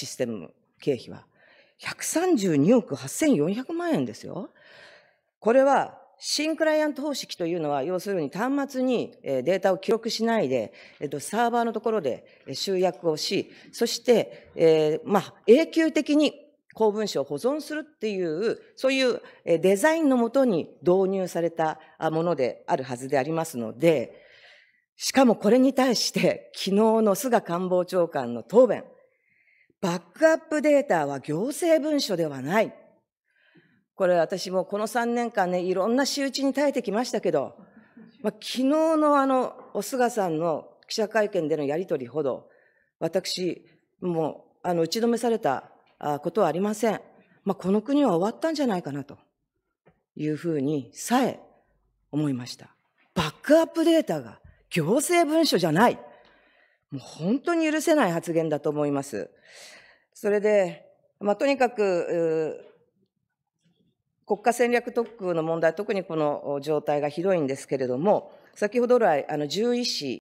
システム経費は。132億8400万円ですよ。これは、新クライアント方式というのは、要するに端末にデータを記録しないで、えっと、サーバーのところで集約をし、そして、えまあ、永久的に公文書を保存するっていう、そういうデザインのもとに導入されたものであるはずでありますので、しかもこれに対して、昨日の菅官房長官の答弁、バックアップデータは行政文書ではない。これ私もこの3年間ね、いろんな仕打ちに耐えてきましたけど、まあ、昨日のあの、お菅さんの記者会見でのやりとりほど、私、もう、あの、打ち止めされたことはありません。まあ、この国は終わったんじゃないかなというふうにさえ思いました。バックアップデータが行政文書じゃない。もう本当に許せない発言だと思います。それで、まあ、とにかく、国家戦略特区の問題、特にこの状態がひどいんですけれども、先ほど来、あの獣医師